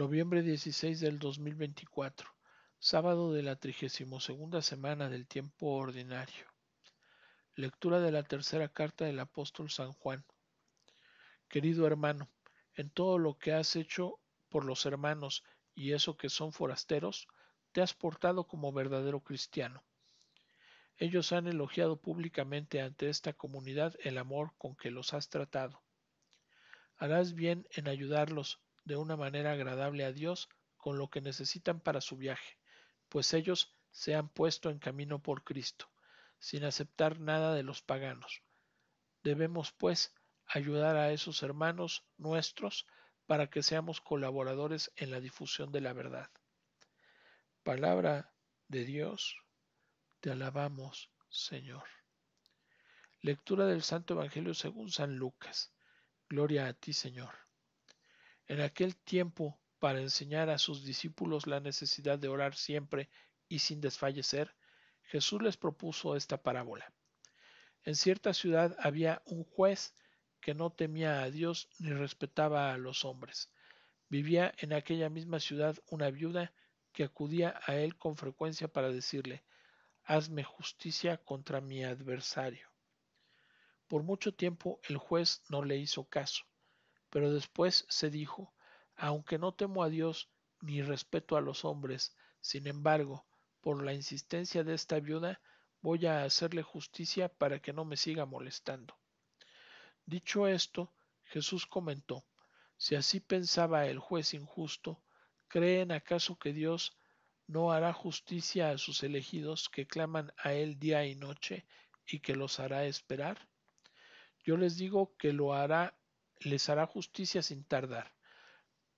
Noviembre 16 del 2024, sábado de la 32 semana del tiempo ordinario. Lectura de la tercera carta del apóstol San Juan. Querido hermano, en todo lo que has hecho por los hermanos y eso que son forasteros, te has portado como verdadero cristiano. Ellos han elogiado públicamente ante esta comunidad el amor con que los has tratado. Harás bien en ayudarlos de una manera agradable a Dios con lo que necesitan para su viaje, pues ellos se han puesto en camino por Cristo, sin aceptar nada de los paganos. Debemos, pues, ayudar a esos hermanos nuestros para que seamos colaboradores en la difusión de la verdad. Palabra de Dios, te alabamos, Señor. Lectura del Santo Evangelio según San Lucas. Gloria a ti, Señor en aquel tiempo para enseñar a sus discípulos la necesidad de orar siempre y sin desfallecer, Jesús les propuso esta parábola. En cierta ciudad había un juez que no temía a Dios ni respetaba a los hombres. Vivía en aquella misma ciudad una viuda que acudía a él con frecuencia para decirle, hazme justicia contra mi adversario. Por mucho tiempo el juez no le hizo caso. Pero después se dijo, aunque no temo a Dios ni respeto a los hombres, sin embargo, por la insistencia de esta viuda, voy a hacerle justicia para que no me siga molestando. Dicho esto, Jesús comentó, si así pensaba el juez injusto, ¿creen acaso que Dios no hará justicia a sus elegidos que claman a Él día y noche y que los hará esperar? Yo les digo que lo hará les hará justicia sin tardar.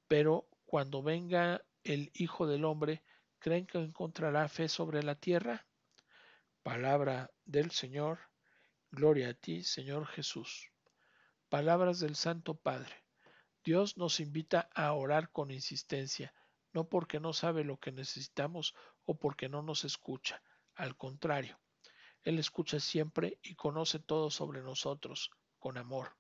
Pero cuando venga el Hijo del Hombre, ¿creen que encontrará fe sobre la tierra? Palabra del Señor, gloria a ti, Señor Jesús. Palabras del Santo Padre. Dios nos invita a orar con insistencia, no porque no sabe lo que necesitamos o porque no nos escucha, al contrario, Él escucha siempre y conoce todo sobre nosotros, con amor.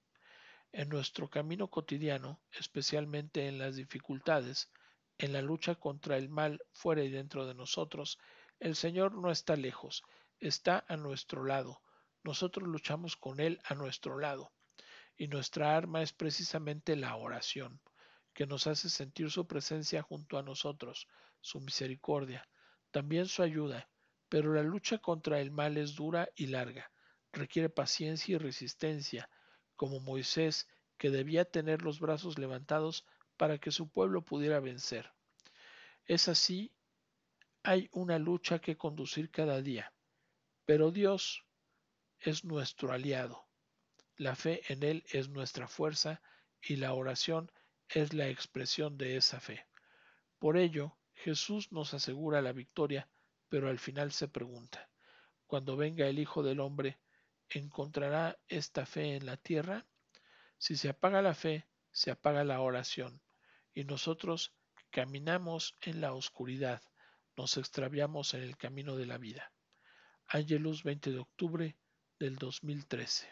En nuestro camino cotidiano, especialmente en las dificultades, en la lucha contra el mal fuera y dentro de nosotros, el Señor no está lejos, está a nuestro lado. Nosotros luchamos con Él a nuestro lado. Y nuestra arma es precisamente la oración, que nos hace sentir su presencia junto a nosotros, su misericordia, también su ayuda. Pero la lucha contra el mal es dura y larga, requiere paciencia y resistencia, como Moisés, que debía tener los brazos levantados para que su pueblo pudiera vencer. Es así, hay una lucha que conducir cada día, pero Dios es nuestro aliado. La fe en Él es nuestra fuerza y la oración es la expresión de esa fe. Por ello, Jesús nos asegura la victoria, pero al final se pregunta, cuando venga el Hijo del Hombre, encontrará esta fe en la tierra? Si se apaga la fe, se apaga la oración, y nosotros caminamos en la oscuridad, nos extraviamos en el camino de la vida. Ángelus 20 de octubre del 2013.